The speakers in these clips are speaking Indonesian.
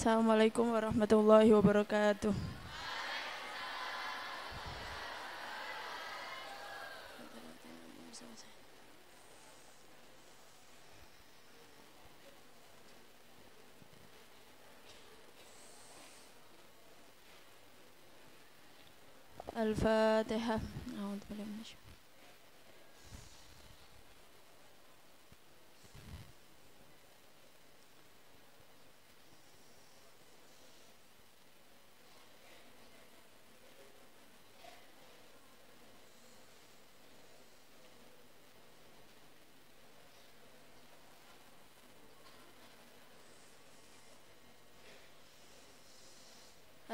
Assalamualaikum warahmatullahi wabarakatuh. الفاتحة أعوذ بالله من الشيطان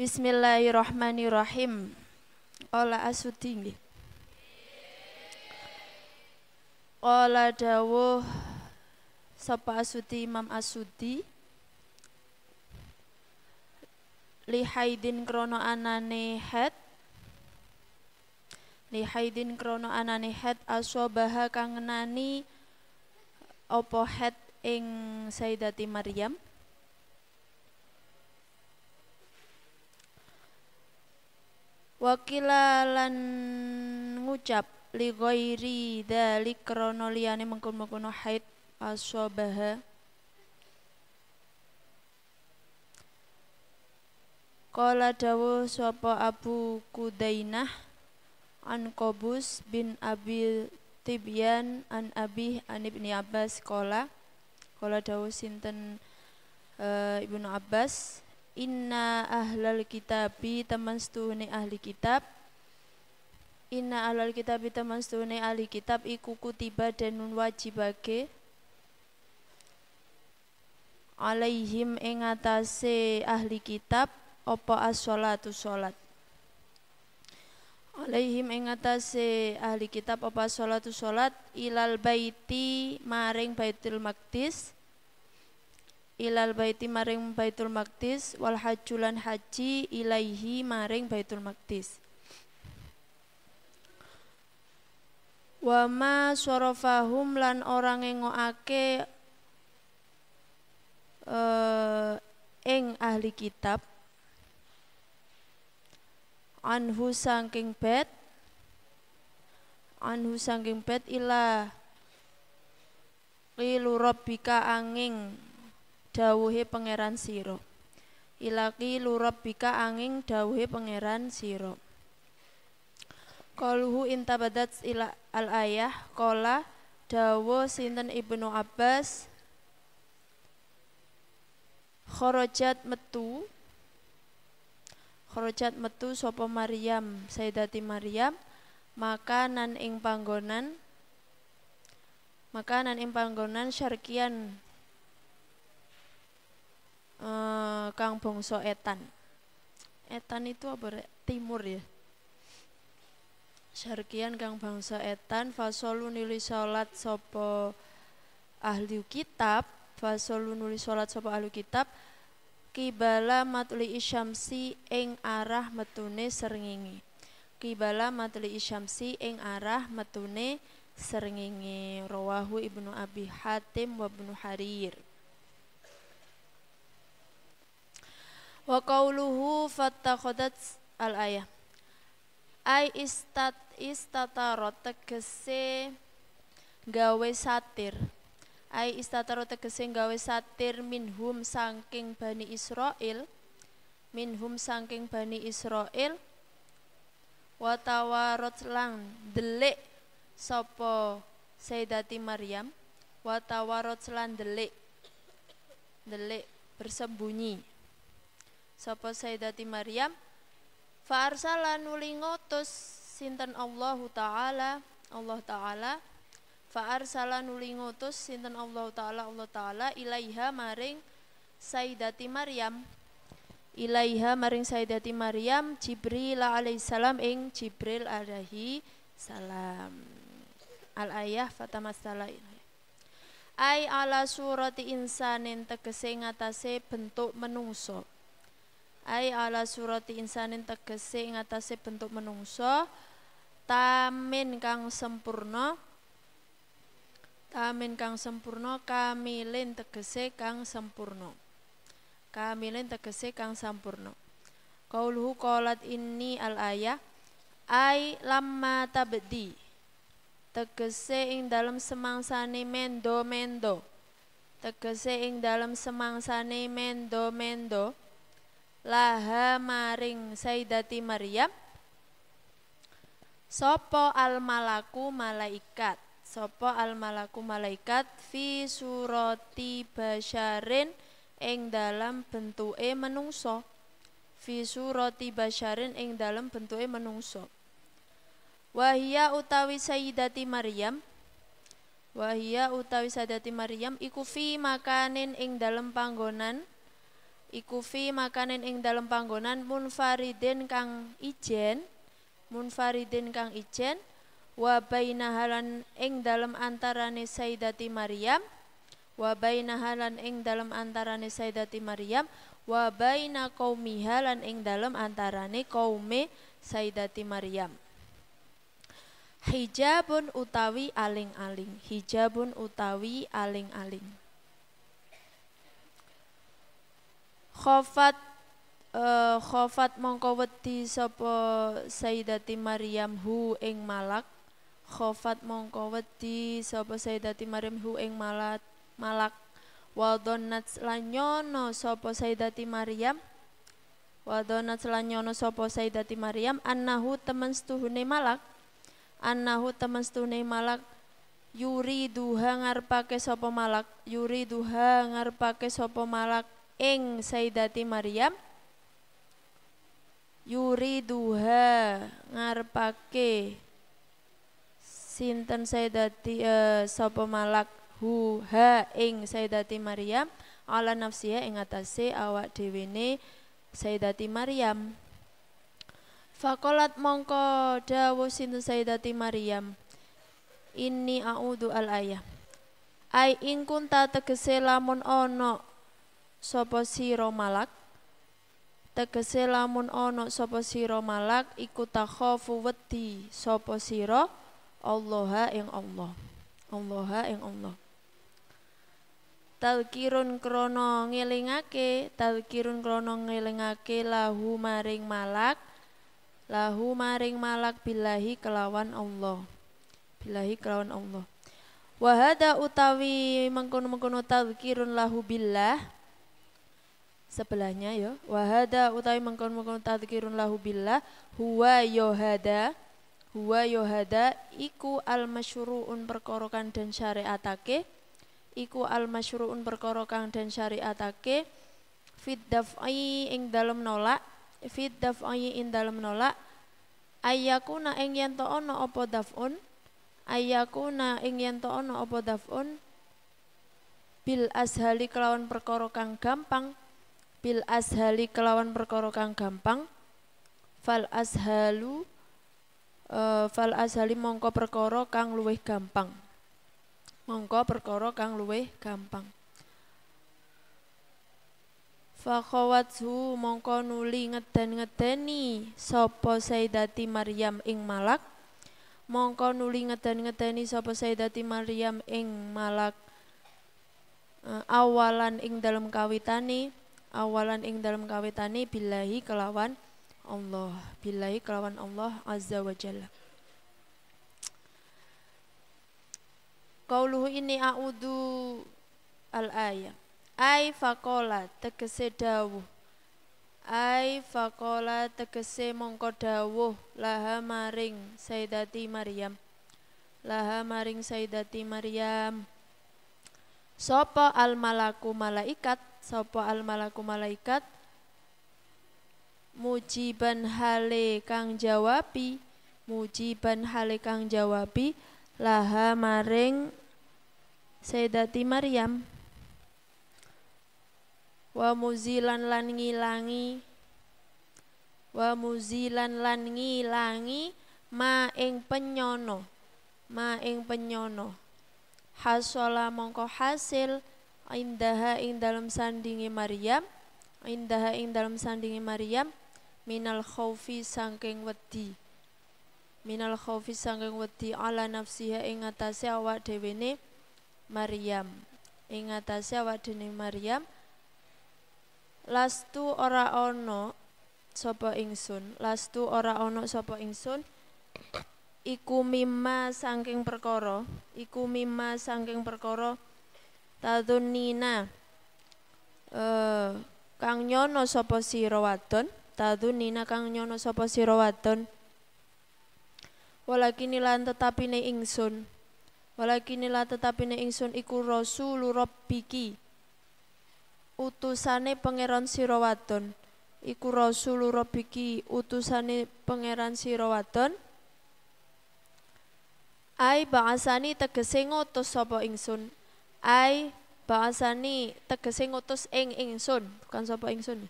Bismillahirrahmanirrahim. Ola asuti Ola dawuh sapa asuti Imam Asuti lihaidin krono anane Li lihaidin krono anane had aso kang nani opo had ing Sayyidati Maryam wakilalan ngucap li ghairi dzalik krono liyane mengkono-mengkono haid asobaha Kala dawu sapa Abu Kudainah an Qobus bin Abi Tibyan an Abi an Ibni Abbas Kola, Kola dawu sinten uh, Ibnu Abbas inna ahlal kitabi teman setuhune ahli kitab inna ahlal kitabi teman setuhune ahli kitab iku kutiba dan nun wajibake alaihim ingatase se ahli kitab apa as-sholatu sholat alaihim ingatase se ahli kitab apa as-sholatu sholat ilal baiti maring baitul maktis ilal baiti maring Baitul maktis wal hajulan haji ilaihi maring Baitul maktis wama ma sorofahum lan orang yang uh, eh, ing ahli kitab anhu sangking bet anhu sangking bet ila qilu rabbika angin dawuhe pangeran siro, ilaki bika anging dawuhe pangeran siro. Qaluhu intabadat ila al ayah kola dawo sinten Ibnu Abbas khorojat metu khorojat metu sopo mariam Sayyidati mariam makanan ing panggonan makanan ing panggonan syarkian Eh, Kang Bongso Etan. Etan itu apa? Timur ya. Syarkian Kang Bangsa Etan fasolu nuli salat sopo ahli kitab fasolu nuli salat sopo ahli kitab kibala matuli isyamsi ing arah metune serngingi kibala matuli isyamsi ing arah metune serngingi rawahu ibnu abi hatim wa ibnu harir Wa qauluhu fattakhadat al-ayah. Ai istat istataro tegese gawe satir. Ai istataro tegese gawe satir minhum sangking Bani Israel Minhum sangking Bani Israil. tawarot lang delik sopo Sayyidati Maryam tawarot lan delik delik bersembunyi sapa Sayyidati Maryam fa'arsala arsala nuli sinten Allah taala Allah taala fa'arsala arsala nuli sinten Allah taala Allah taala ilaiha maring Sayyidati Maryam ilaiha maring Sayyidati Maryam Jibril alaihissalam ing Jibril alaihi salam al ayah fatamassala ay ala surati insanin tegese ngatasé bentuk menungso ai ala surati insanin tegese ing atase bentuk menungso tamin kang sempurna tamin kang sempurna kamilin tegese kang sempurna kamilin tegese kang sempurno. kauluhu kolat ini al ayah ai lama tabdi tegese ing dalam semangsane mendo mendo tegese ing dalam semangsane mendo mendo laha maring Sayyidati Maryam Sopo al malaku malaikat Sopo al malaku malaikat Fi surati basyarin ing dalam bentuke menungso Fi surati basyarin ing dalam bentuke menungso Wahia utawi Sayyidati Maryam Wahia utawi Sayyidati Maryam iku fi makanin ing dalam panggonan iku fi makanen ing dalem panggonan munfaridin kang ijen munfaridin kang ijen wa bainahalan ing dalem antarane Sayyidati Maryam wa bainahalan ing dalem antarane Sayyidati Maryam wa baina lan ing dalem antarane kaume Sayyidati Maryam hijabun utawi aling-aling hijabun utawi aling-aling khofat uh, khofat mongko wedi sapa Sayyidati Maryam hu ing malak khofat mongko wedi sapa Sayyidati Maryam hu ing malat malak wadonat Lanyono nyono sapa Sayyidati Maryam wadonat lan nyono sapa Sayyidati Maryam annahu temen setuhune malak annahu temen ne malak yuri duha ngarepake sapa malak yuri duha ngarepake sapa malak ing Sayyidati Maryam duha ngarepake sinten Sayyidati uh, eh, sapa malak hu ha ing Sayyidati Maryam ala nafsiha ing atase awak dhewene Sayyidati Maryam Fakolat mongko dawu sinten Sayyidati Maryam Inni a'udhu al ayah Ai ingkun ta tegese lamun ono Sopo siro malak tegese lamun ana sapa sira malak iku takhafu wedi sopo siro, Allah ing Allah Allah ing Allah Talkirun krono ngelingake talkirun kronong ngelingake lahu maring malak lahu maring malak bilahi kelawan Allah bilahi kelawan Allah wahada utawi mengkono-mengkono talkirun lahu billah sebelahnya ya wahada utawi mengkon mengkon tadzkirun lahu billah huwa yohada huwa yohada iku al masyruun perkorokan kang den syariatake iku al masyruun perkorokan kang den syariatake fit daf'i ing dalem nolak fit daf'i ing dalem nolak ayakuna ing yen to ana apa daf'un ayakuna ing yen to ana apa daf'un bil ashali kelawan perkara kang gampang bil ashali kelawan perkara kang gampang fal ashalu uh, eh, fal ashali mongko perkara kang luwih gampang mongko perkara kang luwih gampang Fakhawathu mongko nuli ngeden-ngedeni sapa Sayyidati Maryam ing malak mongko nuli ngeden-ngedeni sapa Sayyidati Maryam ing malak uh, awalan ing dalam kawitani awalan ing dalam kawitane billahi kelawan Allah billahi kelawan Allah azza wa jalla Kauluhu ini a'udhu al ayah, ay faqala tegese dawuh ay faqala tegese mongko laha maring sayyidati maryam laha maring sayyidati maryam sopo al malaku malaikat sapa al malaku malaikat mujiban hale kang jawabi mujiban hale kang jawabi laha maring Sayyidati Maryam wa muzilan lan ngilangi wa muzilan lan ngilangi ma ing penyono ma ing penyono hasola mongko hasil indaha ing dalam sandingi Maryam indaha ing dalam sandingi Maryam minal khaufi sangking wedi minal khaufi sangking wedi ala nafsiha ing atase awak dhewene Maryam ing atase awak dhewe Maryam lastu ora ono sapa ingsun lastu ora ono sapa ingsun iku mimma sangking perkara iku mimma sangking perkara Tadunina eh uh, Kang nyono sapa sira wadon? Tadunina kang nyono sapa sira wadon? Walakinila tetapine ingsun. Walakinila tetapine ingsun iku rasul rabbiki. Utusane pangeran sira wadon. Iku rasul rabbiki utusane pangeran sira wadon. Ai ba'asani tegese ngutus sapa ingsun? ai bahasa ni tegese ngutus ing ingsun bukan sapa ingsun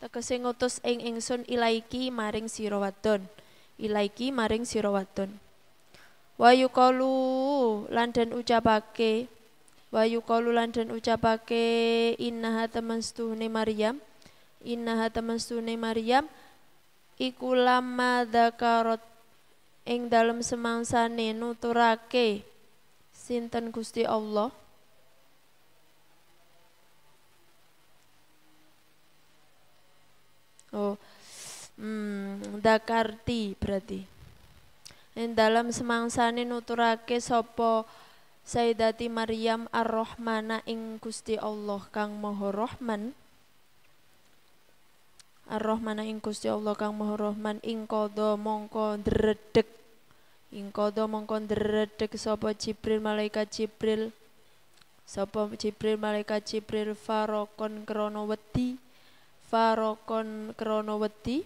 tegese ngutus ing ingsun ilaiki maring sira wadon ilaiki maring sira wadon wa yuqalu lan den ucapake wayu yuqalu lan den ucapake innaha tamastuhne maryam innaha tamastuhne maryam iku lama ing dalem semangsane nuturake sinten Gusti Allah dakarti berarti ing dalam ini nuturake sopo Sayyidati Maryam Ar-Rahmana ing Gusti Allah Kang Maha Rahman Ar-Rahmana ing Gusti Allah Kang Maha Rahman ing kodo mongko dredeg ing kodo mongko dredeg sapa Jibril malaikat Jibril sapa Jibril malaikat Jibril farokon krana wedi farokon krana wedi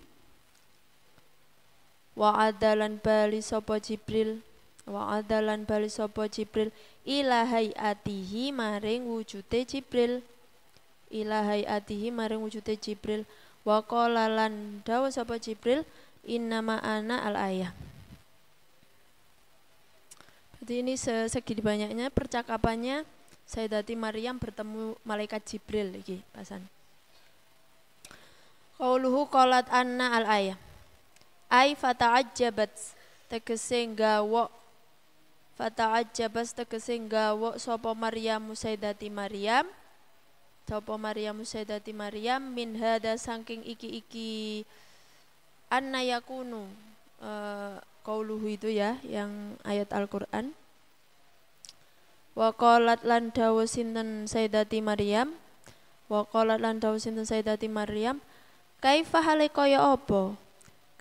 wa adalan bali sapa Jibril wa adalan bali sapa Jibril ilahai atihi maring wujute Jibril ilahai atihi maring wujute Jibril wa qala dawa sapa Jibril innama ana al ayah Jadi ini segini banyaknya percakapannya Sayyidati Maryam bertemu malaikat Jibril iki pasan. Qauluhu qalat anna al ayah Ai fata'ajjabat tegese gawok fata'ajjabas tegese gawok sapa Maryam Musaidati Maryam sapa Maryam Musaidati Maryam min hada saking iki-iki anna yakunu uh, eh, kauluhu itu ya yang ayat Al-Qur'an Waqalat qalat lan sinten Sayyidati Maryam Waqalat qalat lan dawuh sinten Sayyidati Maryam kaifa hale kaya apa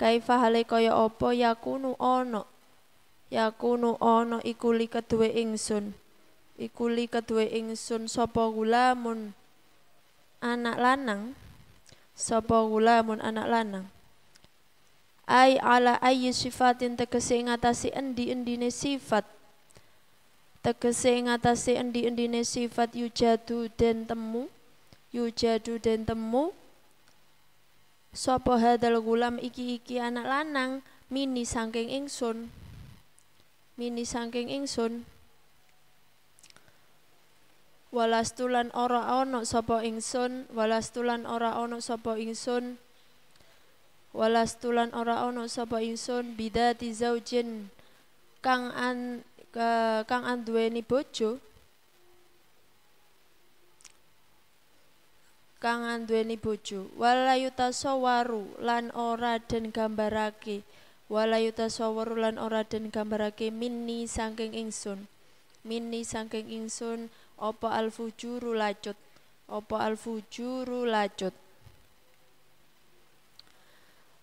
kaifa hale kaya apa yakunu ono yakunu ono ikuli li keduwe ingsun ikuli li keduwe ingsun sapa gulamun anak lanang sapa gulamun anak lanang ai ala ayyi sifatin tegese ngatasi endi-endine sifat tegese ngatasi endi-endine sifat yujadu den temu yujadu den temu Sopo hadal gulam iki-iki anak lanang mini saking ingsun? Mini saking ingsun. Walastulan ora ana sapa ingsun, walastulan ora ana sapa ingsun. Walastulan ora ana sapa ingsun bidati zaujin kang an, uh, kang anduweni bojo. kang anduweni bojo walayuta sawaru lan ora den gambarake walayuta sawaru lan ora den gambarake Mini saking ingsun mini saking ingsun opo alfujuru lacut opo alfujuru lacut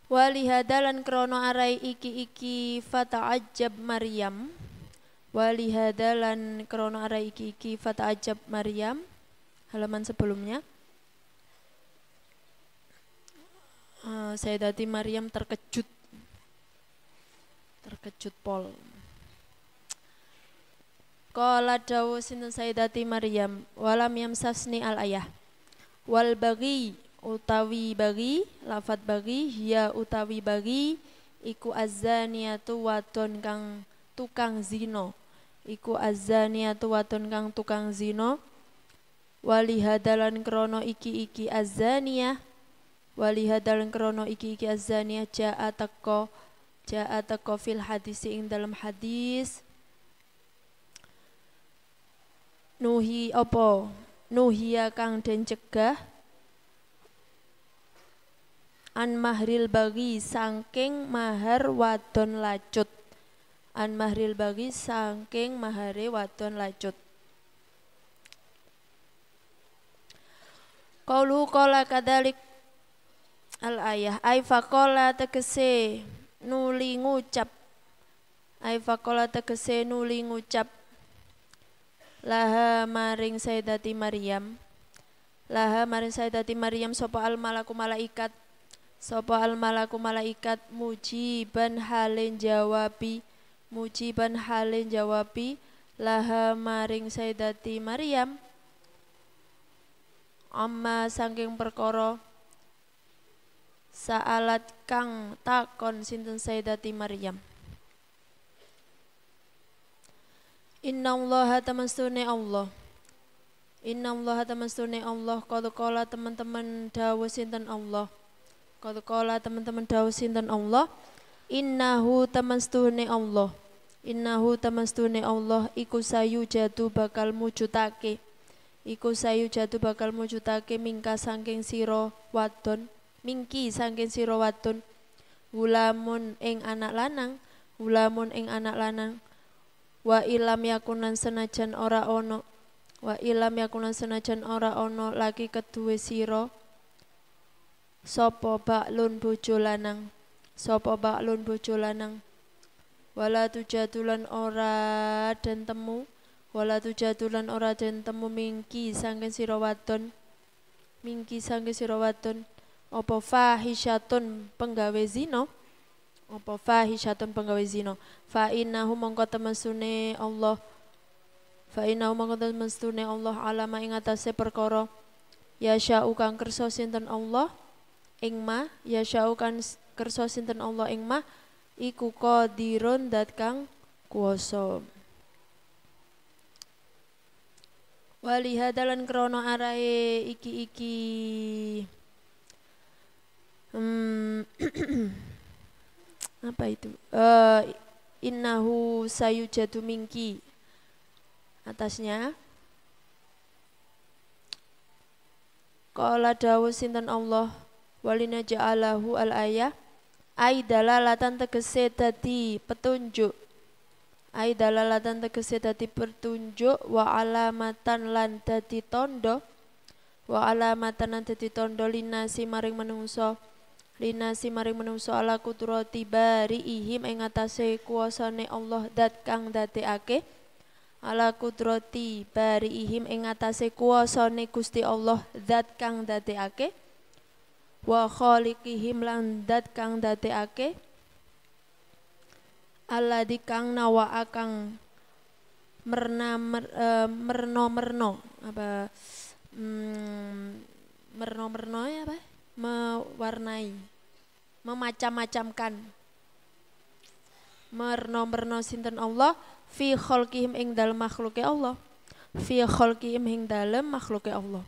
Walihadalan krono arai iki-iki fata ajab Maryam Walihadalan krono arai iki-iki fata ajab Maryam Halaman sebelumnya uh, eh, Sayyidati Maryam terkejut terkejut Paul. Qala dawu sinten Sayyidati Maryam walam yamsasni al ayah wal bagi utawi bagi lafat bagi ya utawi bagi iku azaniatu waton kang tukang zino iku azaniatu waton kang tukang zino walihadalan krono iki iki azania walihadalan krono iki iki azania ja'a teko ja'a teko fil hadis ing dalam hadis nuhi opo nuhi kang den cegah an mahril bagi sangking mahar wadon lacut an mahril bagi sangking mahare wadon lacut Kaulu kola kadalik al ayah ai faqala tegese nuli ngucap ai faqala tegese nuli ngucap laha maring sayyidati maryam laha maring sayyidati maryam sopo al malaku malaikat sopo al malaku malaikat mujiban halen jawabi mujiban halen jawabi laha maring sayyidati maryam amma sangking perkara Sa'alat kang takon sinten Sayyidati Maryam. Inna Allah tamasune Allah. Inna Allah tamasune Allah kalau kala teman-teman dawu sinten Allah. Kalau kala teman-teman dawu sinten Allah. Innahu tamastune Allah. Innahu tamastune Allah iku sayu jatuh bakal mujutake. Iku sayu jatuh bakal mujutake. mingka sangking siro wadon Mingki sangking siro watun, wulamun ing anak lanang, wulamun ing anak lanang, wa ilam yakunan senajan ora ono, wa ilam yakunan senajan ora ono lagi kedue siro, sopo baklun bojo lanang, sopo baklun bojo lanang, wala tujatulan ora dan temu, wala tujatulan ora dan temu mingki sangking siro watun, mingki sangking siro watun, fa fahisyatun penggawe opo fa fahisyatun penggawe zino. fa innahu mongko temesune Allah fa innahu mongko temesune Allah alama ing atase perkara ya sya'u kang kersa sinten Allah ing ma ya sya'u kang kersa sinten Allah ing ma iku qadirun dat kang kuwasa walihadalan krono arae iki-iki hmm, apa itu uh, innahu jatuh mingki atasnya Kala dawu sinten Allah walina ja'alahu al ayah ai dalalatan tegese dadi petunjuk ai dalalatan tegese dadi petunjuk wa alamatan lan dadi tondo wa alamatan lan dadi tondo linasi maring menungso Lina linasi maring menungso ala kudrati bari ing atase kuwasane Allah dat kang dadekake ala kudrati bari ing atase kuwasane Gusti Allah dat kang dadekake wa khaliqihim lan dat kang dadekake ala dikang nawa akang merna mer, uh, e, merno merno apa mm, merno merno ya apa mewarnai, memacam-macamkan. Merno-merno sinten Allah fi kholkihim ing dalem makhluke Allah. Fi kholkihim ing dalem makhluke Allah.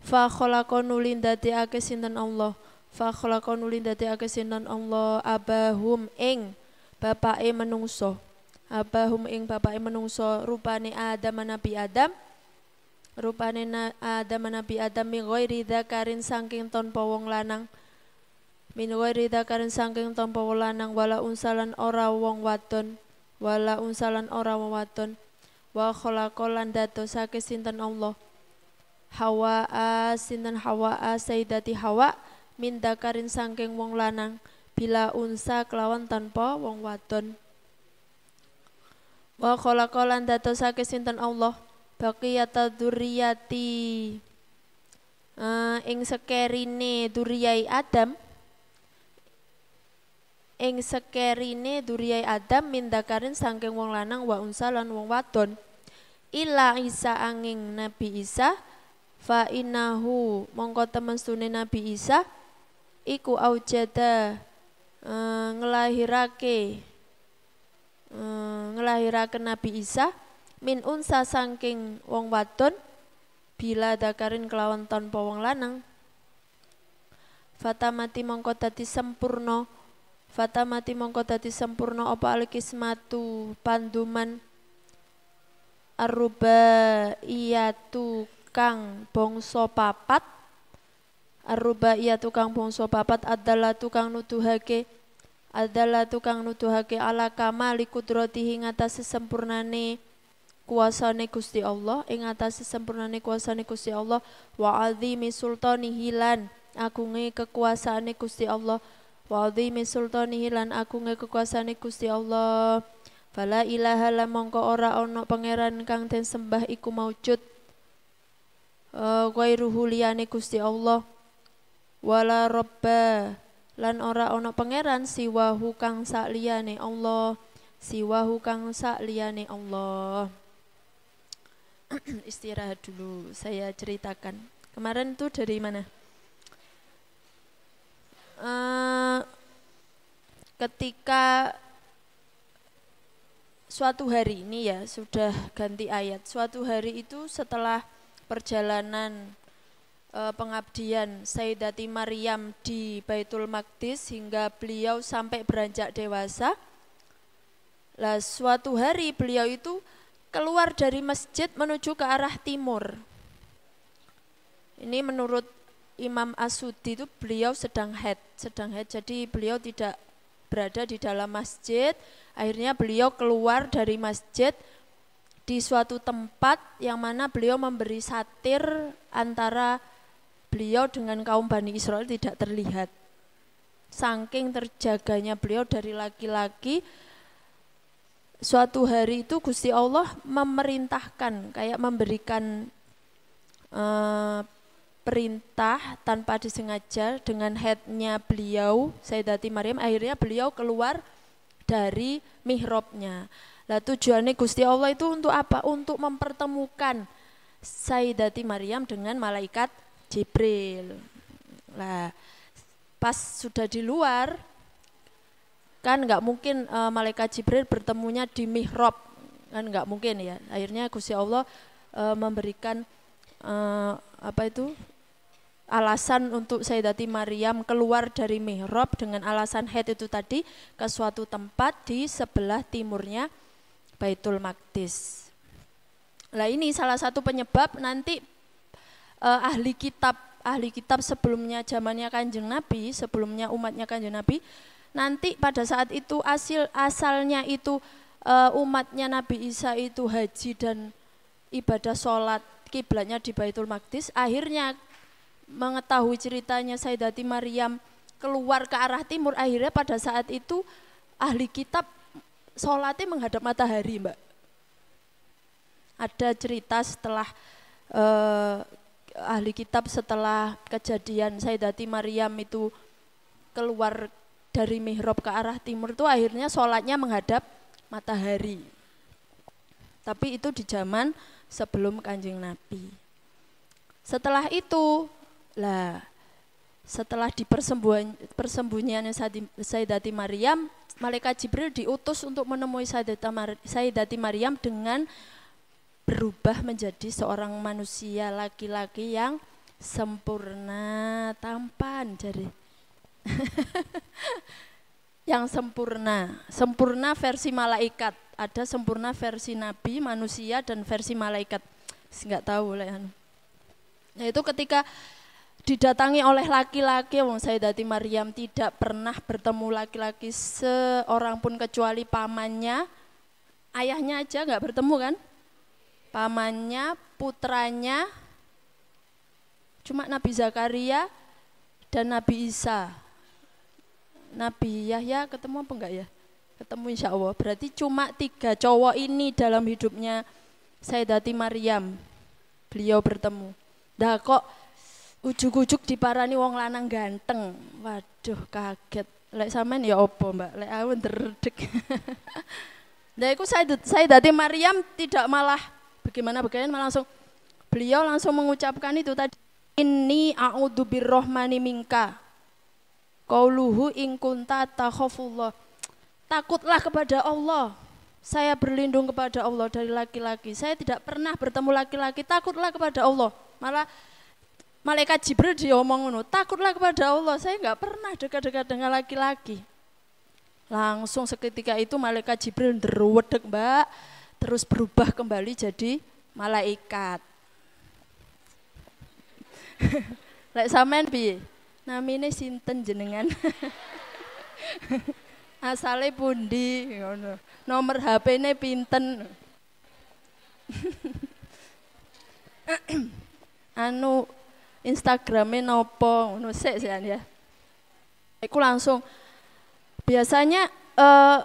Fa khalaqa nulin dadekake sinten Allah. Fa khalaqa nulin dadekake sinten Allah abahum ing bapake menungso. Abahum ing bapake menungso rupane Adam Nabi Adam rupane na Adam Nabi Adam min ghairi dzakarin saking tanpa wong lanang min ghairi dzakarin saking tanpa wong lanang wala unsalan ora wong wadon wala unsalan ora wong wadon wa khalaqalan saking sinten Allah Hawa sinten Hawa Sayyidati Hawa min dzakarin saking wong lanang bila unsa kelawan tanpa wong wadon wa khalaqalan saking sinten Allah baqiyata dzurriyyati uh, ing sekerine duriyai Adam ing sekerine duriyai Adam mindakarin sangking wong lanang wa unsa lan wong wadon ila Isa angin Nabi Isa fa inahu mongko temen sune Nabi Isa iku aujada uh, ngelahirake uh, ngelahirake Nabi Isa min unsa sangking wong wadon bila dakarin kelawan tanpa wong lanang fata mati mongko dadi sempurna mati mongko dadi sempurna apa matu panduman aruba iya tukang bongso papat aruba iya tukang bongso papat adalah tukang nuduhake adalah tukang nuduhake ala kamali kudratihi ngatasi sempurnane kuasane Gusti Allah ing atas sempurnane kuasane Gusti Allah wa aldi azimi sultanihi aku agunge kekuasaane Gusti Allah wa aldi azimi sultanihi aku agunge kekuasaane Gusti Allah fala ilaha la mongko ora ana pangeran kang den sembah iku maujud e, ghairuhu uh, liyane Gusti Allah wala robba lan ora ana pangeran siwahu kang sak liyane Allah siwahu kang sak liyane Allah istirahat dulu saya ceritakan kemarin tuh dari mana uh, ketika suatu hari ini ya sudah ganti ayat suatu hari itu setelah perjalanan uh, pengabdian Sayyidati Maryam di Baitul Maqdis hingga beliau sampai beranjak dewasa lah suatu hari beliau itu keluar dari masjid menuju ke arah timur. Ini menurut Imam Asudi itu beliau sedang head, sedang head. Jadi beliau tidak berada di dalam masjid. Akhirnya beliau keluar dari masjid di suatu tempat yang mana beliau memberi satir antara beliau dengan kaum Bani Israel tidak terlihat. Saking terjaganya beliau dari laki-laki suatu hari itu Gusti Allah memerintahkan kayak memberikan uh, perintah tanpa disengaja dengan headnya beliau Sayyidati Maryam akhirnya beliau keluar dari mihrabnya. Lah tujuannya Gusti Allah itu untuk apa? Untuk mempertemukan Sayyidati Maryam dengan malaikat Jibril. Lah pas sudah di luar kan nggak mungkin uh, malaikat Jibril bertemunya di mihrab kan nggak mungkin ya akhirnya Gusti Allah uh, memberikan uh, apa itu alasan untuk Sayyidati Maryam keluar dari mihrab dengan alasan head itu tadi ke suatu tempat di sebelah timurnya Baitul Maqdis. Nah ini salah satu penyebab nanti eh, ahli kitab ahli kitab sebelumnya zamannya Kanjeng Nabi, sebelumnya umatnya Kanjeng Nabi nanti pada saat itu hasil asalnya itu e, umatnya Nabi Isa itu haji dan ibadah sholat kiblatnya di Baitul Maqdis akhirnya mengetahui ceritanya Sayyidati Maryam keluar ke arah timur akhirnya pada saat itu ahli kitab sholatnya menghadap matahari mbak ada cerita setelah eh, ahli kitab setelah kejadian Sayyidati Maryam itu keluar dari mihrab ke arah timur itu akhirnya sholatnya menghadap matahari. Tapi itu di zaman sebelum kanjeng Nabi. Setelah itu, lah setelah di persembunyian, Sayyidati Maryam, Malaikat Jibril diutus untuk menemui Sayyidati Maryam dengan berubah menjadi seorang manusia laki-laki yang sempurna, tampan. Jadi yang sempurna. Sempurna versi malaikat. Ada sempurna versi nabi, manusia dan versi malaikat. Enggak tahu lah ya. nah, itu ketika didatangi oleh laki-laki wong Saidati Maryam tidak pernah bertemu laki-laki seorang pun kecuali pamannya ayahnya aja nggak bertemu kan pamannya putranya cuma Nabi Zakaria dan Nabi Isa Nabi Yahya ketemu apa enggak ya? Ketemu insya Allah. Berarti cuma tiga cowok ini dalam hidupnya Sayyidati Maryam. Beliau bertemu. Dah kok ujuk-ujuk diparani wong lanang ganteng. Waduh kaget. Lek samen ya opo mbak? Lek aku terdek. nah itu Sayyidati Maryam tidak malah bagaimana bagaimana langsung beliau langsung mengucapkan itu tadi ini a'udzu birrahmani minka Kauluhu ing kunta takhafullah. Takutlah kepada Allah. Saya berlindung kepada Allah dari laki-laki. Saya tidak pernah bertemu laki-laki. Takutlah kepada Allah. Malah malaikat Jibril diomong ngono, takutlah kepada Allah. Saya nggak pernah dekat-dekat dengan laki-laki. Langsung seketika itu malaikat Jibril nderuwedek, Mbak, terus berubah kembali jadi malaikat. Lek sampean piye? namine sinten jenengan asale pundi nomor HP-ne pinten anu instagramnya nopo ngono sik ya aku langsung biasanya uh,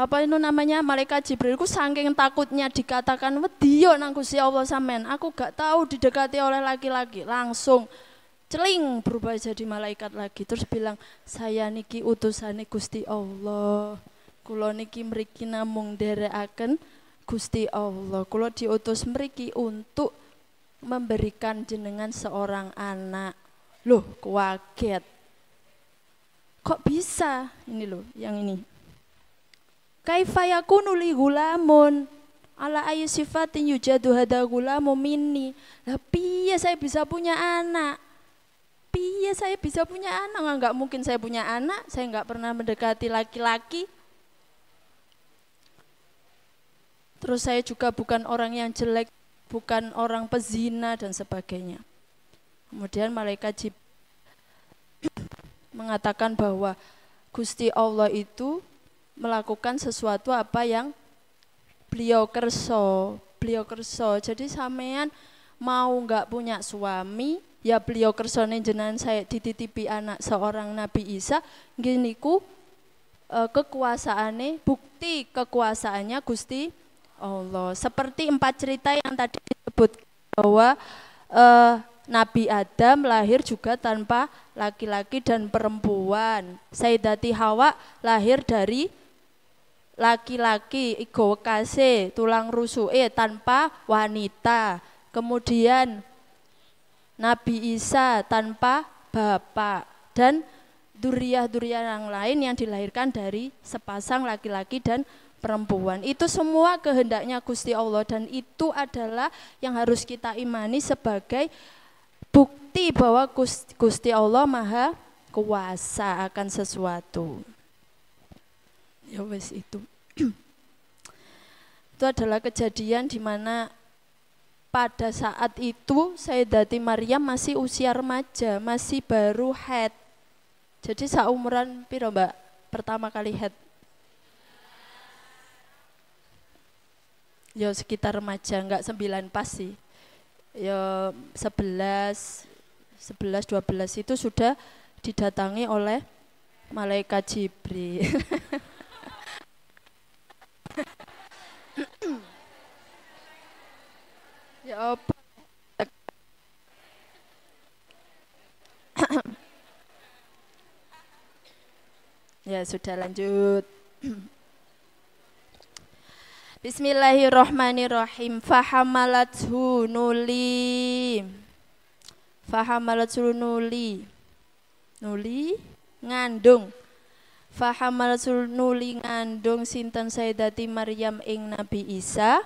apa itu namanya malaikat Jibril ku saking takutnya dikatakan wedi yo nang Gusti Allah sampean aku gak tahu didekati oleh laki-laki langsung celing berubah jadi malaikat lagi terus bilang saya niki utusane Gusti Allah kula niki mriki namung dereaken Gusti Allah kula diutus meriki untuk memberikan jenengan seorang anak loh kaget kok bisa ini loh yang ini kaifayakunu li gulamun ala ayu sifatin yujadu hada gulamu minni tapi ya saya bisa punya anak ya saya bisa punya anak, nggak mungkin saya punya anak, saya nggak pernah mendekati laki-laki. Terus saya juga bukan orang yang jelek, bukan orang pezina dan sebagainya. Kemudian malaikat Jib mengatakan bahwa Gusti Allah itu melakukan sesuatu apa yang beliau kerso, beliau kerso. Jadi sampean mau nggak punya suami, ya beliau kersone jenan saya dititipi anak seorang Nabi Isa, gini ku e, eh, kekuasaannya, bukti kekuasaannya Gusti Allah. Seperti empat cerita yang tadi disebut bahwa e, Nabi Adam lahir juga tanpa laki-laki dan perempuan. Sayyidati Hawa lahir dari laki-laki igo kase tulang eh tanpa wanita. Kemudian Nabi Isa tanpa bapak dan duriah-duriah yang lain yang dilahirkan dari sepasang laki-laki dan perempuan. Itu semua kehendaknya Gusti Allah dan itu adalah yang harus kita imani sebagai bukti bahwa Gusti Allah Maha kuasa akan sesuatu. Ya wes itu. itu adalah kejadian di mana pada saat itu Sayyidati Maria masih usia remaja, masih baru head. Jadi seumuran piro mbak pertama kali head? Ya sekitar remaja, enggak sembilan pas sih. Ya sebelas, sebelas dua belas itu sudah didatangi oleh malaikat Jibril. ya sudah lanjut Bismillahirrahmanirrahim fahamalathu nuli fahamalathu nuli nuli ngandung fahamalathu nuli ngandung sinten Sayyidati Maryam ing Nabi Isa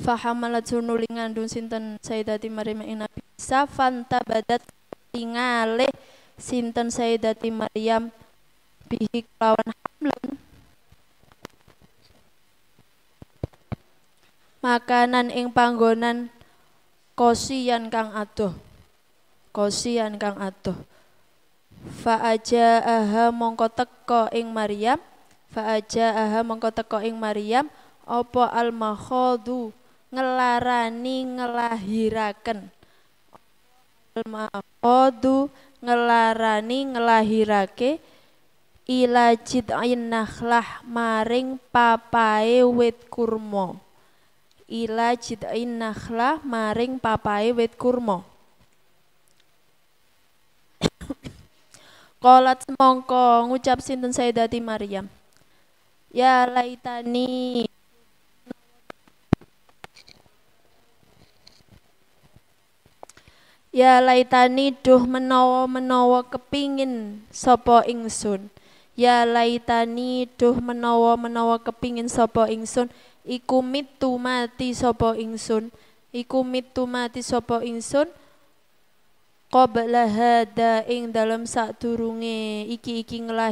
fahamalat sunuli lingandun sinten sayyidati Maryam ing Nabi Isa badat tingalih sinten sayyidati Maryam bihi kelawan hamlun makanan ing panggonan kosian kang adoh kosian kang adoh fa aja aha mongko teko ing Maryam fa aja aha mongko teko ing Maryam opo al makhodu ngelarani ngelahiraken al-mahfadu ngelarani ngelahirake ila jid'in nakhlah maring papae wit kurma ila jid'in nakhlah maring papae wit kurma Kolat semongko ngucap sinten Sayyidati Maryam Ya laitani Ya laitani duh menawa-menawa kepingin sopo ingsun. Ya laitani duh menawa-menawa kepingin sopo ingsun iku mitu mati sapa ingsun. Iku mitu mati sapa ingsun qabla hada ing dalam saat turunge iki-iki Kau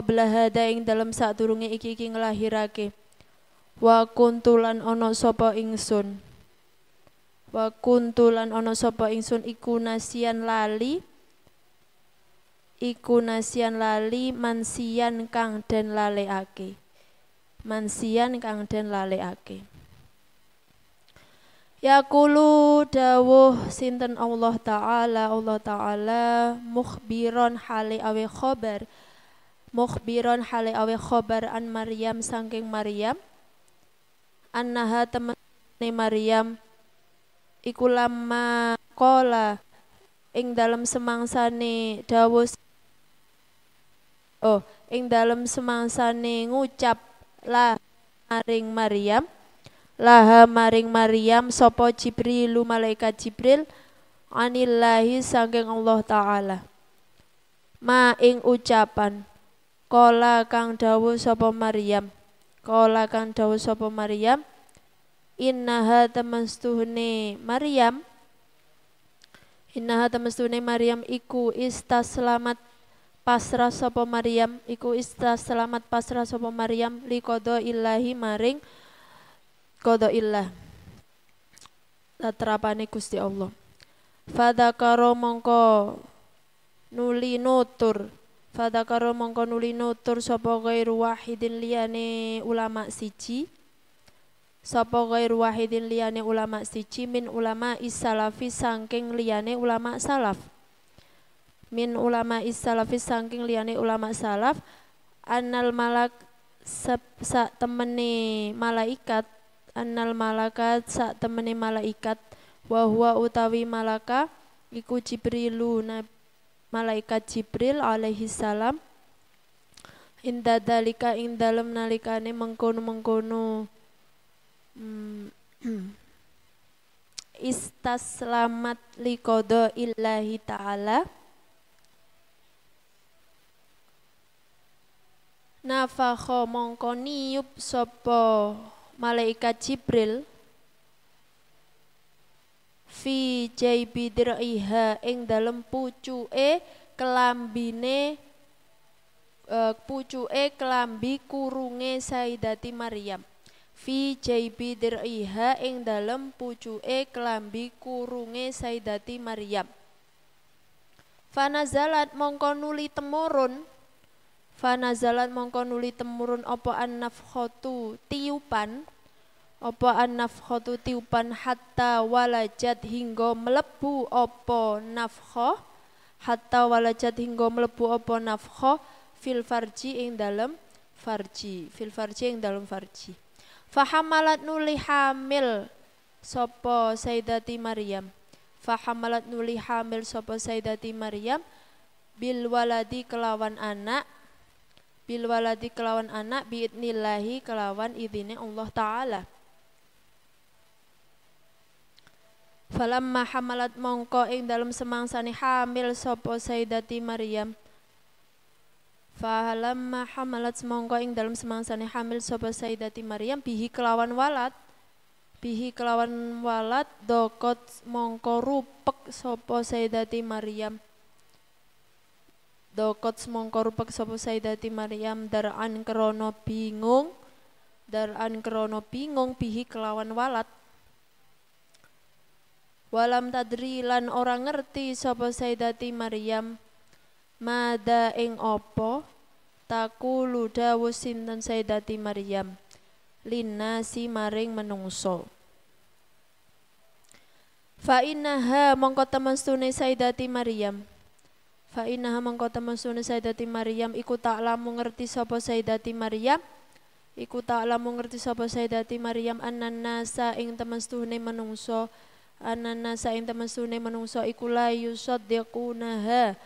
qabla hada ing dalam saat turunge iki-iki ngelahirake. wa kuntulan ono sopo ingsun wa kuntulan ana sapa ingsun iku nasian lali iku nasian lali mansian kang den ake mansian kang den ake Yakulu dawuh sinten Allah Ta'ala Allah Ta'ala mukhbiron hale awe khobar mukhbiron hale awe khobar an Maryam sangking Maryam annaha ne Maryam iku lama kola ing semangsa semangsane Dawus Oh, ing semangsa semangsane ngucap lah maring Maryam laha maring Maryam sopo Jibrilu malaikat Jibril anillahi sangking Allah taala ma ing ucapan kola kang Dawus sopo Maryam kola kang Dawus sopo Maryam innaha tamastuhne Maryam innaha tamastuhne Maryam iku ista selamat pasrah sapa Maryam iku ista selamat pasrah sapa Maryam liqada illahi maring qada illah tatrapane Gusti Allah fadakaro mongko nuli nutur fadakaro mongko nuli nutur sapa ghairu wahidin liyane ulama siji sapa ghairu wahidin liyane ulama sici min ulama isalafi sangking liyane ulama salaf min ulama isalafi sangking liyane ulama salaf annal malak sa temene malaikat annal malakat sa temene malaikat wa huwa utawi malaka iku jibrilu malaikat jibril alaihi salam inda dalika ing nalikane mengkono-mengkono Hmm. istaslamat likodo illahi ta'ala nafakho mongko niyup sopo malaikat Jibril fi jaybidir iha ing dalem e kelambine uh, e kelambi kurunge Sayyidati Maryam fi jaibi dir'iha ing dalem pucuke klambi kurunge Saidati Maryam Fanazalat mongko nuli temurun Fanazalat mongko nuli temurun apa an-nafkhatu tiupan apa an-nafkhatu tiupan hatta walajat hingga melebu apa nafkha hatta walajat hingga melebu apa nafkha fil farji ing dalem farji fil farji ing dalem farji Fahamalat nuli hamil sopo Sayyidati Maryam. Fahamalat nuli hamil sopo Sayyidati Maryam bil waladi kelawan anak bil waladi kelawan anak biidnillahi kelawan idine Allah taala. Falamma hamalat mongko ing dalam ni hamil sopo Sayyidati Maryam Fahalamma hamalat semongko ing dalam semangsa hamil sopa Sayyidati Maryam bihi kelawan walat bihi kelawan walat dokot mongko rupek sapa Sayyidati Maryam dokot semongko rupek sapa Sayyidati Maryam daran krana bingung daran krana bingung bihi kelawan walat walam tadri lan ngerti sapa Sayyidati Maryam Mada ing opo taqulu dawuh sinten Sayyidati Maryam si maring menungso Fa innaha mongko temen stune Sayyidati Maryam Fa innaha mongko temen stune Sayyidati Maryam iku tak lamu ngerti sapa Sayyidati Maryam iku tak lamu ngerti sapa Sayyidati Maryam anan nasa ing temen stune menungso anan nasa ing temen stune menungso iku la yusaddiqunaha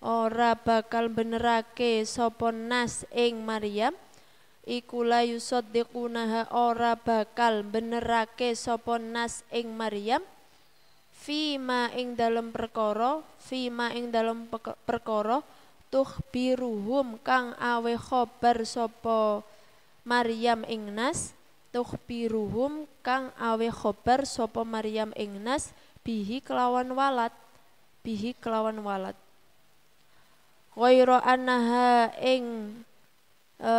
ora bakal benerake sapa nas ing Maryam iku la yusaddiqunaha ora bakal benerake sapa nas ing Maryam fima ing dalem perkara fima ing dalem perkara tuh biruhum kang awe khobar sopo Maryam ing nas tuh biruhum kang awe khobar sopo Maryam ing nas bihi kelawan walat bihi kelawan walat ghaira annaha ing e,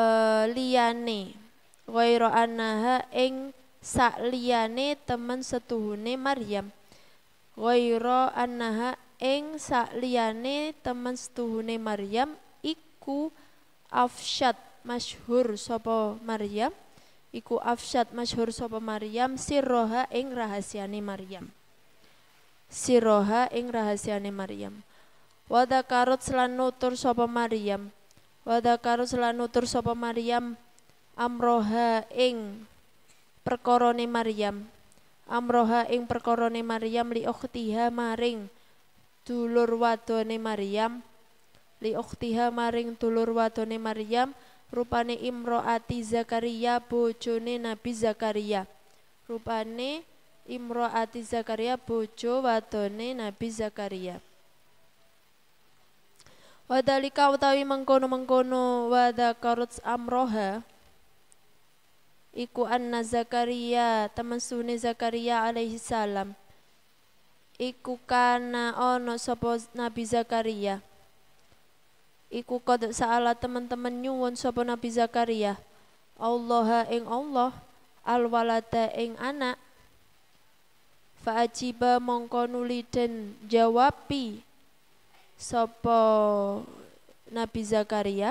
liyane ghaira annaha ing sak temen setuhune Maryam ghaira annaha ing sak liyane temen setuhune Maryam iku afsyat masyhur sapa Maryam iku afsyat masyhur sapa Maryam sirroha ing rahasiane Maryam sirroha ing rahasiane Maryam Wada karut selan nutur sapa Maryam wada karut selan nutur sapa Maryam amroha ing perkorone Maryam amroha ing perkorone Maryam li ukhtiha maring dulur wadone Maryam li ukhtiha maring dulur wadone Maryam rupane imroati Zakaria bojone Nabi Zakaria rupane imroati Zakaria bojo wadone Nabi Zakaria Wadalika utawi mengkono-mengkono wada karut amroha iku anna Zakaria suni Zakaria alaihi salam iku kana ono sopo Nabi Zakaria iku kod saala teman-teman nyuwon sopo Nabi Zakaria Allah ing Allah alwalata ing anak faajiba mongko nuliden jawabi Sopo Nabi Zakaria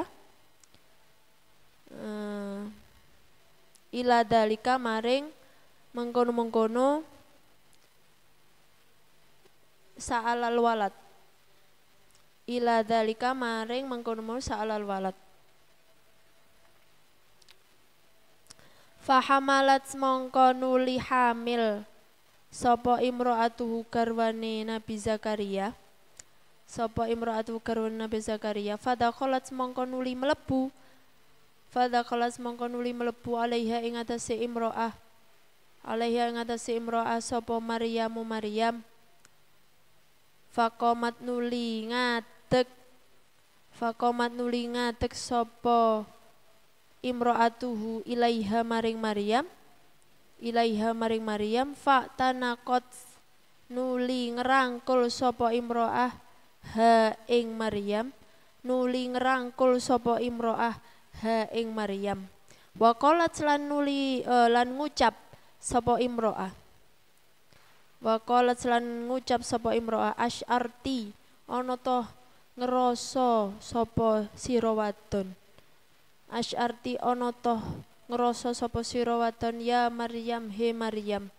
uh, ila dalika maring mengkono-mengkono sa'alal walat ila dalika maring mengkono-mengkono sa'alal walat Fahamalat mongko lihamil sopo imro atuhu garwane Nabi Zakaria sapa imraatu karun Nabi Zakaria fadakhalat mongko nuli melebu fadakhalat mongko nuli melebu alaiha ing atase imroah alaiha ing atase imroah sapa Maryamu Maryam fakomat nuli ngadeg fakomat nuli ngadeg sapa imroatuhu ilaiha maring Maryam ilaiha maring Maryam fa tanakot nuli ngerangkul sapa imroah ha ing Maryam nuli ngerangkul sapa imroah ha ing Maryam waqalat lan nuli e, lan ngucap sapa imroah waqalat lan ngucap sapa imroah asyarti ana to ngerasa sapa sira wadon asyarti ana toh ngerasa sapa sira wadon ya Maryam he Maryam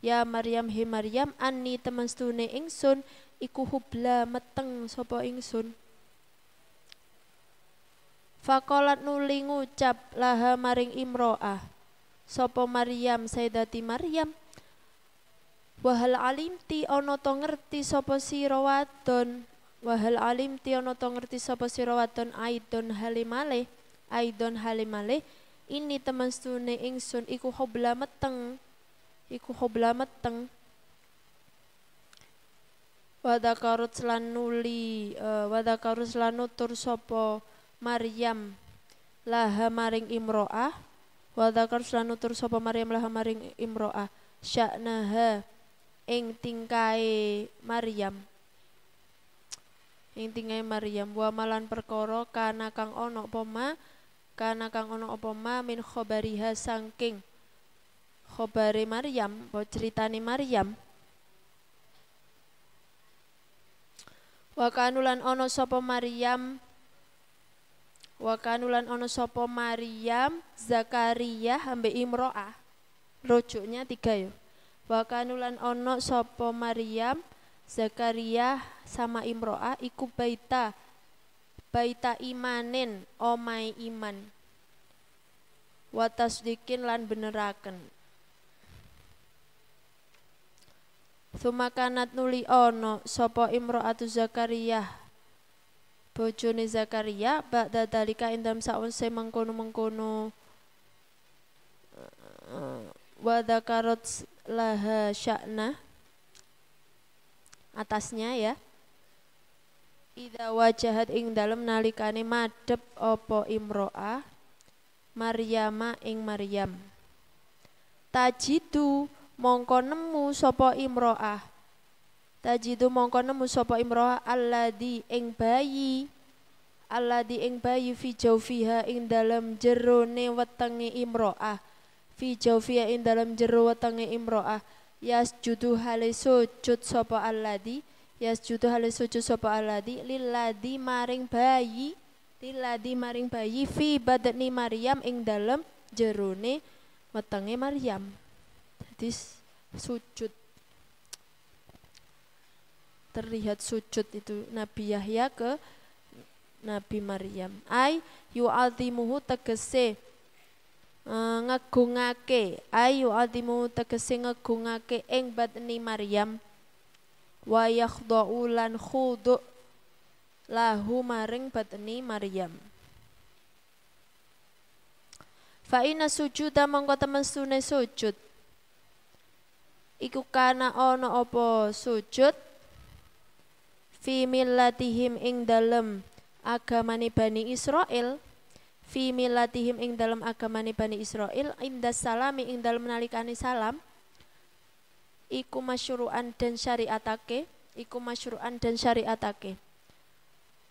ya Maryam he Maryam anni teman stune ingsun iku hubla meteng sapa ingsun Fakolat nuli ngucap laha maring imro'ah Sopo Maryam Sayyidati Maryam Wahal alimti ti to ngerti sopo sira wadon Wahal alimti ti to ngerti sopo sira wadon aidon halimale aidon halimale ini teman sune ingsun iku hubla meteng iku hubla meteng wadakarut lan nuli uh, e, wadakarut lan sopo sapa Maryam laha maring imroah wadakarut lan nutur sapa Maryam laha maring imroah he, ing tingkai Maryam ing tingkai Maryam wa malan perkoro kana kang ana poma, ma kana kang ana apa min khabariha saking khabare Maryam apa ceritani Maryam Wa kanulan ono Sopo Maryam Wa kanulan ono Sopo Maryam Zakaria hambe Imro'ah. Rujuknya tiga ya. Wa kanulan ono Sopo Maryam Zakaria sama Imro'ah iku baita baita imanin omai iman. Watasdikin lan beneraken. Sumakanat nuli ono sopo imro atu Zakaria bojone Zakaria bak dalika indam se mengkono-mengkono eh, wada karot laha syakna atasnya ya Ida wajahat ing dalam nalikane madep opo imro'ah Maryama ing Maryam tajitu mongko nemu sopo imroah tajidu mongko nemu sopo imroah di ing bayi di ing bayi fi jaufiha ing dalam jerone wetenge imroah fi jaufiha ing dalam jero wetenge imroah yas Allah hale sujud judu yas cut hale sujud sopo alladhi di maring bayi di maring bayi fi badani Maryam ing dalam jerone wetenge Maryam hadis sujud terlihat sujud itu Nabi Yahya ke Nabi Maryam ai yu'azimuhu tegese uh, eh, ngegungake ai yu'azimuhu tegese ngegungake ing batni Maryam wa yakhda'u lan khudu lahu maring batni Maryam Fa inna sujuda mongko temen sujud iku kana ana apa sujud fi millatihim ing dalem agamane Bani Israel fi millatihim ing dalem agamane Bani Israel inda salami ing dalem nalikane salam iku masyuruan dan syariatake iku masyuruan dan syariatake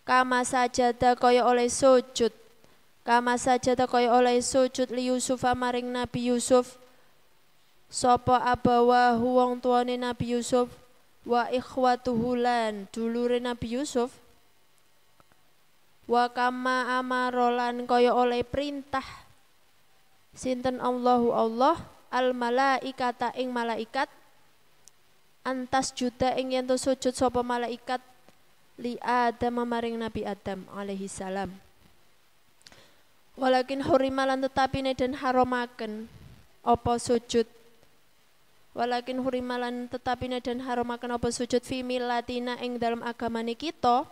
kama sajada kaya oleh sujud kama sajada kaya oleh sujud li Yusufa maring Nabi Yusuf sapa abawa wong tuane Nabi Yusuf wa ikhwatuhu lan dulure Nabi Yusuf wa kama amarolan kaya oleh perintah sinten Allahu Allah al malaikata ing malaikat antas juta ing yen sujud sapa malaikat li Adam maring Nabi Adam alaihi salam walakin hurimalan tetapi neden haramaken opo sujud Walakin hurimalan tetapina dan makan apa sujud fi milatina ing dalam agamane kita.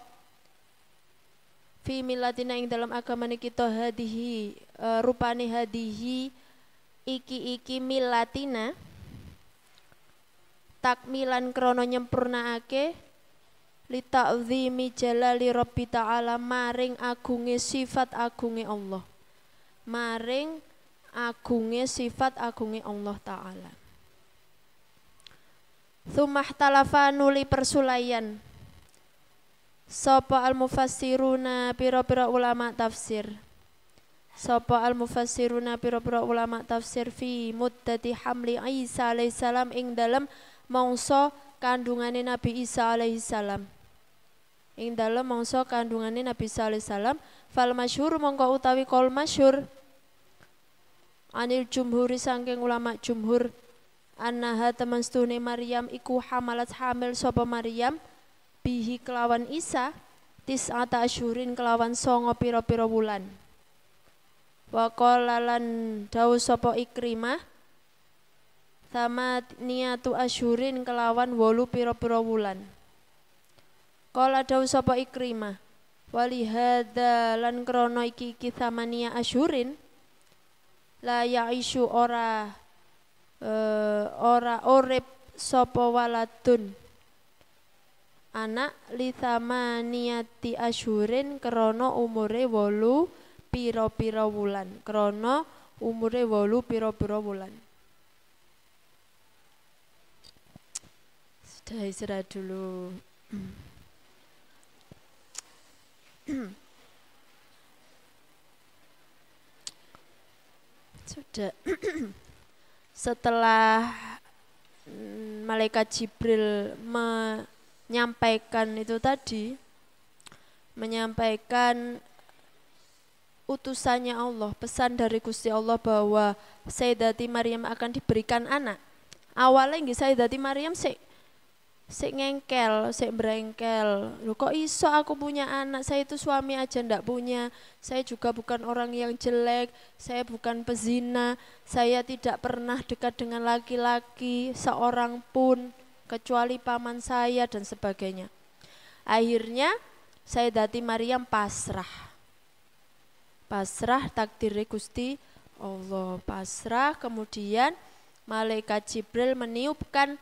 Fi milatina ing dalam agamane kita hadihi uh, rupane hadihi iki-iki milatina takmilan krana nyempurnaake litakzimi jalali rabbi ta'ala maring agunge sifat agunge Allah maring agunge sifat agunge Allah ta'ala sumah talafa nuli persulayan Sopo al-mufassiruna piro-piro ulama tafsir Sopo al-mufassiruna piro-piro ulama tafsir Fi muddati hamli Isa alaihissalam ing dalam mongso kandunganin Nabi Isa alaihissalam ing dalam mongso kandunganin Nabi Isa alaihissalam fal masyur mongko utawi kol masyur anil jumhuri sangking ulama jumhur annaha teman stune Maryam iku hamalat hamil sapa Maryam bihi kelawan Isa tis ata asyurin kelawan songo pira-pira wulan wa qalalan dawu sapa Ikrimah sama niatu asyurin kelawan wolu pira-pira wulan Kala dawu sapa Ikrimah walihada lan krono iki iki samania asyurin la ora uh, ora urip sapa waladun anak niati asyurin krana umure wolu pira-pira wulan krana umure wolu pira-pira wulan sudah istirahat dulu sudah setelah mm, malaikat Jibril menyampaikan itu tadi menyampaikan utusannya Allah, pesan dari Gusti Allah bahwa Sayyidati Maryam akan diberikan anak. Awalnya nggih Sayyidati Maryam sih sik ngengkel, sik berengkel. Loh kok iso aku punya anak, saya itu suami aja ndak punya. Saya juga bukan orang yang jelek, saya bukan pezina, saya tidak pernah dekat dengan laki-laki seorang pun kecuali paman saya dan sebagainya. Akhirnya saya dati Maryam pasrah. Pasrah takdir Gusti Allah, pasrah kemudian malaikat Jibril meniupkan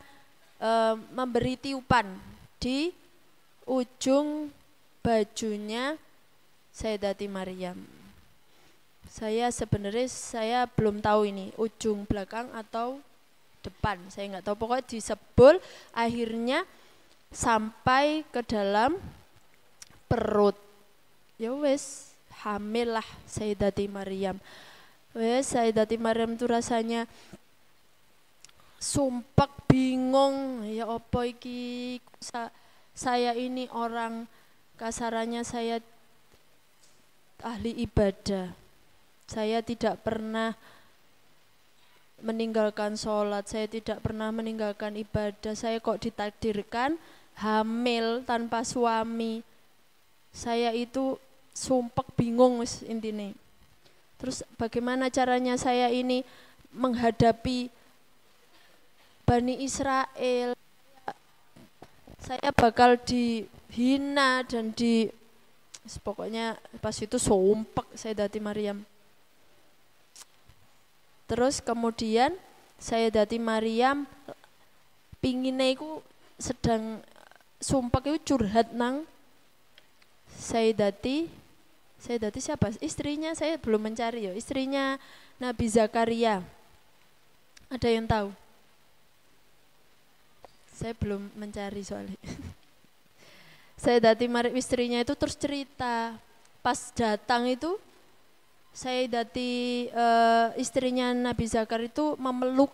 Eh, memberi tiupan di ujung bajunya Sayyidati Maryam. Saya sebenarnya saya belum tahu ini ujung belakang atau depan. Saya nggak tahu pokoknya disebul akhirnya sampai ke dalam perut. Ya wes hamil lah Sayyidati Maryam. Wes Sayyidati Maryam itu rasanya sumpek bingung ya apa iki sa, saya ini orang kasarannya saya ahli ibadah saya tidak pernah meninggalkan sholat saya tidak pernah meninggalkan ibadah saya kok ditakdirkan hamil tanpa suami saya itu sumpek bingung wis terus bagaimana caranya saya ini menghadapi Bani Israel saya bakal dihina dan di pokoknya pas itu sumpek saya dati Maryam terus kemudian saya dati Maryam pinginnya itu sedang sumpek itu curhat nang saya dati saya dati siapa istrinya saya belum mencari yo, ya. istrinya Nabi Zakaria ada yang tahu saya belum mencari soalnya saya dati marik istrinya itu terus cerita pas datang itu saya dati e, istrinya Nabi Zakar itu memeluk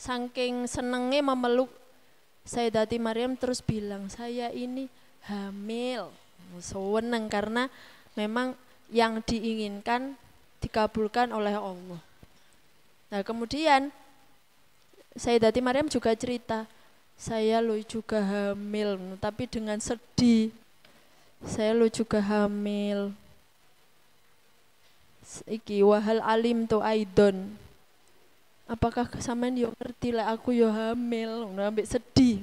saking senengnya memeluk saya dati Maryam terus bilang saya ini hamil seweneng karena memang yang diinginkan dikabulkan oleh Allah nah kemudian saya dati Maryam juga cerita saya lu juga hamil tapi dengan sedih saya lu juga hamil iki wahal alim tu aidon apakah kesamaan yo ngerti lah aku yo hamil ngambil nah, sedih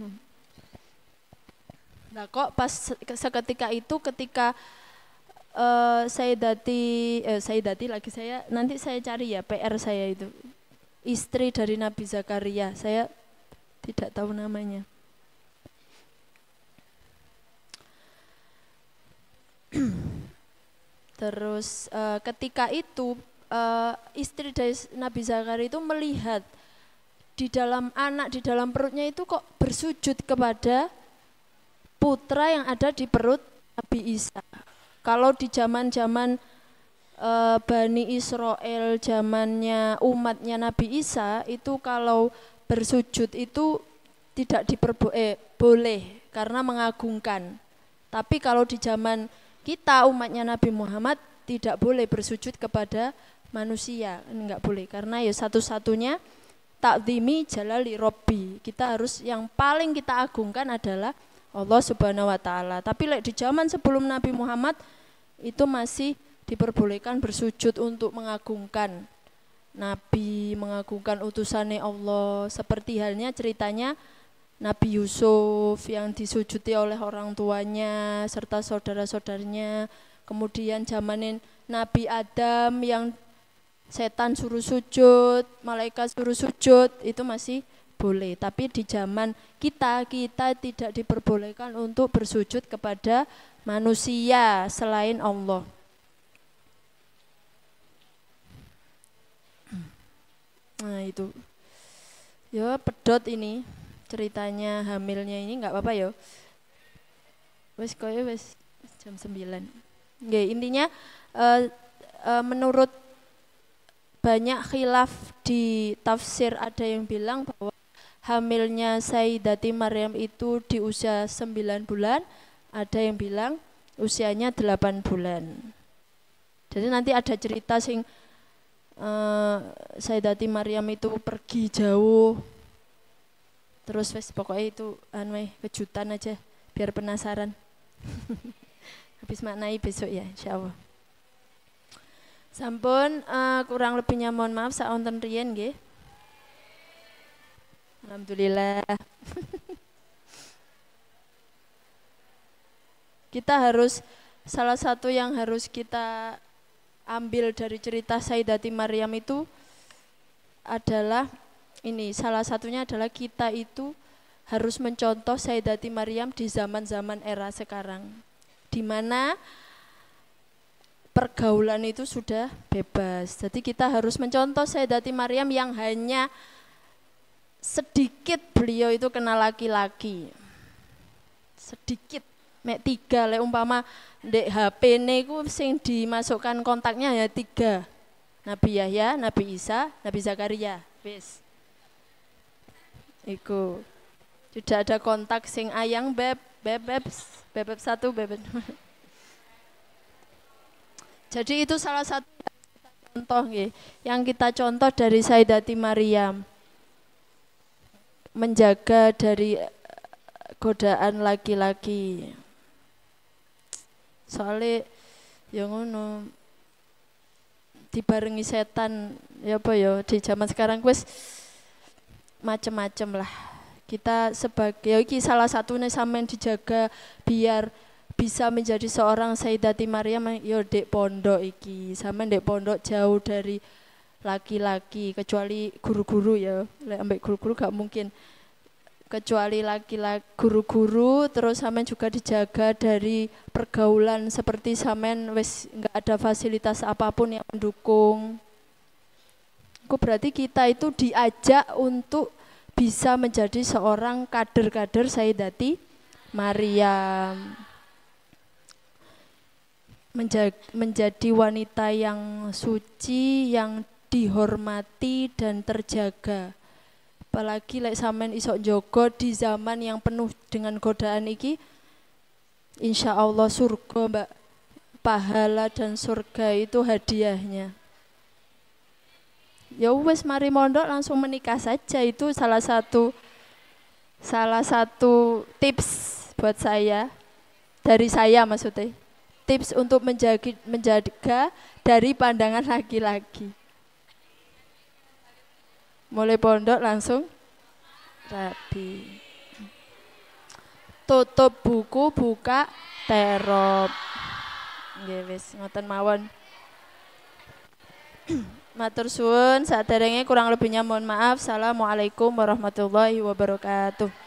nah kok pas seketika itu ketika uh, dati eh, saya dati lagi saya nanti saya cari ya PR saya itu istri dari Nabi Zakaria saya tidak tahu namanya terus uh, ketika itu uh, istri dari Nabi Zakaria itu melihat di dalam anak di dalam perutnya itu kok bersujud kepada putra yang ada di perut Nabi Isa. Kalau di zaman-zaman eh, Bani Israel zamannya umatnya Nabi Isa itu kalau bersujud itu tidak diperbo eh, boleh karena mengagungkan. Tapi kalau di zaman kita umatnya Nabi Muhammad tidak boleh bersujud kepada manusia, enggak boleh karena ya satu-satunya takdimi jalali robbi. Kita harus yang paling kita agungkan adalah Allah Subhanahu wa taala. Tapi like, di zaman sebelum Nabi Muhammad itu masih diperbolehkan bersujud untuk mengagungkan Nabi mengagungkan utusannya Allah seperti halnya ceritanya Nabi Yusuf yang disujuti oleh orang tuanya serta saudara-saudaranya kemudian zamanin Nabi Adam yang setan suruh sujud malaikat suruh sujud itu masih boleh tapi di zaman kita kita tidak diperbolehkan untuk bersujud kepada manusia selain Allah Nah itu. Ya pedot ini ceritanya hamilnya ini nggak apa-apa ya. Wes koyo wes jam 9. Nggih, intinya uh, uh, menurut banyak khilaf di tafsir ada yang bilang bahwa hamilnya Sayyidati Maryam itu di usia 9 bulan, ada yang bilang usianya 8 bulan. Jadi nanti ada cerita sing Sayyidati eh, Saidati Maryam itu pergi jauh terus wes pokoknya itu anu eh, kejutan aja biar penasaran habis maknai besok ya insya Allah sampun uh, kurang lebihnya mohon maaf saonten riyen nggih Alhamdulillah kita harus salah satu yang harus kita ambil dari cerita Sayyidati Maryam itu adalah ini salah satunya adalah kita itu harus mencontoh Sayyidati Maryam di zaman-zaman era sekarang di mana pergaulan itu sudah bebas. Jadi kita harus mencontoh Sayyidati Maryam yang hanya sedikit beliau itu kenal laki-laki. Sedikit mek tiga le umpama dek HP niku sing dimasukkan kontaknya ya tiga Nabi Yahya Nabi Isa Nabi Zakaria wis iku sudah ada kontak sing ayang beb beb, beb beb satu beb. jadi itu salah satu contoh yang kita contoh dari Saidati Maryam menjaga dari eh, godaan laki-laki soalnya ya ngono dibarengi setan ya apa ya di zaman sekarang wis macem-macem lah kita sebagai ya iki salah satunya sampean dijaga biar bisa menjadi seorang Sayyidati Maryam yo ya dek pondok iki sampean dek pondok jauh dari laki-laki kecuali guru-guru ya lek ambek guru-guru gak mungkin kecuali lagi laki guru-guru terus sampean juga dijaga dari pergaulan seperti samen wis nggak ada fasilitas apapun yang mendukung. Aku berarti kita itu diajak untuk bisa menjadi seorang kader-kader Sayyidati Maria Menjag, menjadi wanita yang suci, yang dihormati dan terjaga apalagi lek like sampean isok jogo di zaman yang penuh dengan godaan iki insya Allah surga mbak pahala dan surga itu hadiahnya ya wes mari mondok langsung menikah saja itu salah satu salah satu tips buat saya dari saya maksudnya tips untuk menjaga menjaga dari pandangan laki-laki mulai pondok langsung rapi tutup buku buka terop nggih wis ngoten mawon matur suwun saderenge kurang lebihnya mohon maaf assalamualaikum warahmatullahi wabarakatuh